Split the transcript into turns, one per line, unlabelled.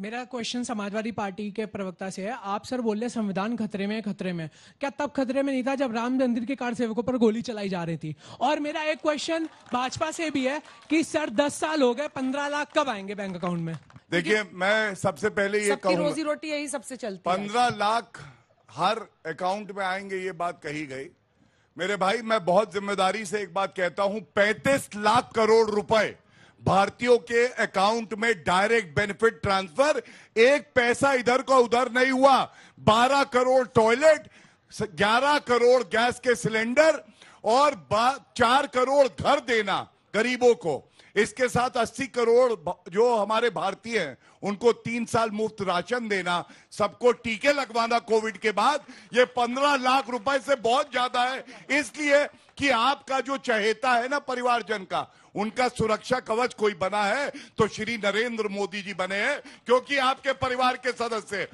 मेरा question Samajwadi party के प्रवक्ता से है आप सर बोल रहे संविधान खतरे में खतरे में क्या तब खतरे में नहीं था जब राम मंदिर के कार सेवकों पर गोली चलाई जा रही थी और मेरा एक क्वेश्चन भाजपा से भी है कि सर दस साल हो गए पंद्रह लाख कब आएंगे बैंक अकाउंट में
देखिए मैं सबसे पहले ये कहूँ रोजी
रोटी यही सबसे चलती पंद्रह
लाख हर अकाउंट में आएंगे ये बात कही गई मेरे भाई मैं बहुत जिम्मेदारी से एक बात कहता हूँ पैंतीस लाख करोड़ रुपए भारतीयों के अकाउंट में डायरेक्ट बेनिफिट ट्रांसफर एक पैसा इधर का उधर नहीं हुआ बारह करोड़ टॉयलेट ग्यारह करोड़ गैस के सिलेंडर और चार करोड़ घर देना गरीबों को इसके साथ 80 करोड़ जो हमारे भारतीय हैं उनको तीन साल मुफ्त राशन देना सबको टीके लगवाना कोविड के बाद ये 15 लाख रुपए से बहुत ज्यादा है इसलिए कि आपका जो चहेता है ना परिवारजन का उनका सुरक्षा कवच कोई बना है तो श्री नरेंद्र मोदी जी बने हैं क्योंकि आपके परिवार के सदस्य